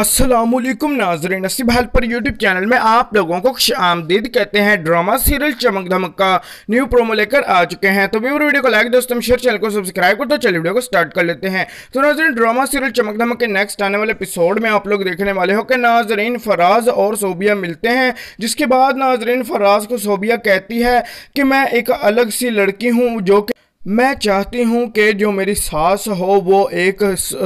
असलम नाजरन नसीब हाल पर YouTube channel में आप लोगों को खुश आमदीद कहते हैं ड्रामा सीरियल चमक धमक का न्यू प्रोमो लेकर आ चुके हैं तो व्यूवर वीडियो को लाइक दोस्तों शेयर चैनल को सब्सक्राइब कर दो चलिए वीडियो को स्टार्ट कर लेते हैं तो नाजरीन ड्रामा सीरियल चमक धमक के नेक्स्ट आने वाले एपिसोड में आप लोग देखने वाले हो कि नाजरीन फराज और सोबिया मिलते हैं जिसके बाद नाजरीन फराज को सोबिया कहती है कि मैं एक अलग सी लड़की हूँ जो कि मैं चाहती हूँ कि जो मेरी सास हो वो एक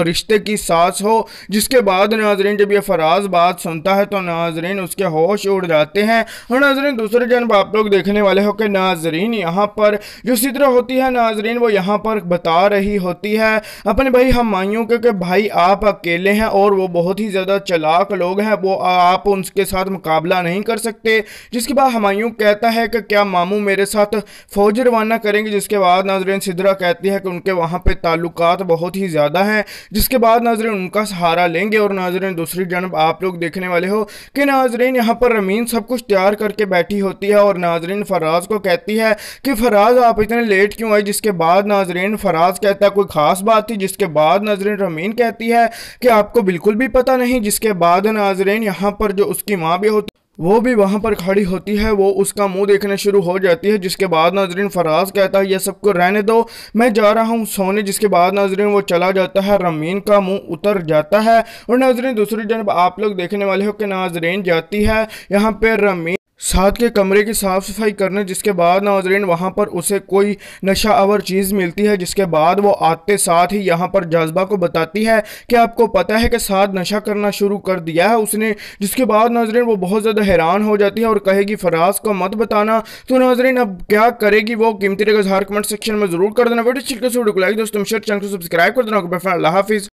रिश्ते की सास हो जिसके बाद नाजरीन जब ये फराज बात सुनता है तो नाजरीन उसके होश उड़ जाते हैं और नाजरीन दूसरे जन्म आप लोग देखने वाले हो कि नाजरीन यहाँ पर जो सिद्र होती है नाजरीन वो यहाँ पर बता रही होती है अपने भाई हमायूँ के कि भाई आप अकेले हैं और वो बहुत ही ज़्यादा चलाक लोग हैं वो आप उनके साथ मुकाबला नहीं कर सकते जिसके बाद हमायूँ कहता है कि क्या मामू मेरे साथ फौज रवाना करेंगे जिसके बाद नाजरीन नाजरीन सिद्रा कहती है कि उनके वहाँ पर ताल्लुक बहुत ही ज़्यादा हैं जिसके बाद नाजरीन उनका सहारा लेंगे और नाजरीन दूसरी जनब आप लोग देखने वाले हो कि नाजरीन यहाँ पर रमीन सब कुछ तैयार करके बैठी होती है और नाजरीन फराज को कहती है कि फराज आप इतने लेट क्यों आए जिसके बाद नाजरीन फराज कहता है कोई ख़ास बात थी जिसके बाद नाजरीन रमीन कहती है कि आपको बिल्कुल भी पता नहीं जिसके बाद नाजरीन यहाँ पर जो उसकी माँ भी होती वो भी वहाँ पर खड़ी होती है वो उसका मुंह देखना शुरू हो जाती है जिसके बाद नाजरीन फराज कहता है ये सबको रहने दो मैं जा रहा हूँ सोने जिसके बाद नाजरीन वो चला जाता है रमीन का मुंह उतर जाता है और नाजरीन दूसरी जनब आप लोग देखने वाले हो कि नाजरीन जाती है यहाँ पर रमीन साथ के कमरे की साफ़ सफाई करने जिसके बाद नाजरीन वहाँ पर उसे कोई नशा आवर चीज़ मिलती है जिसके बाद वो आते साथ ही यहाँ पर जज्बा को बताती है कि आपको पता है कि साथ नशा करना शुरू कर दिया है उसने जिसके बाद नाजरीन वो बहुत ज़्यादा हैरान हो जाती है और कहेगी फराज को मत बताना तो नाजरीन अब क्या करेगी वो कीमती हर कमेंट सेक्शन में ज़रूर कर देना तो वीडियो को लाइक दोस्तों चैनल को सब्सक्राइब कर देना हाफिज़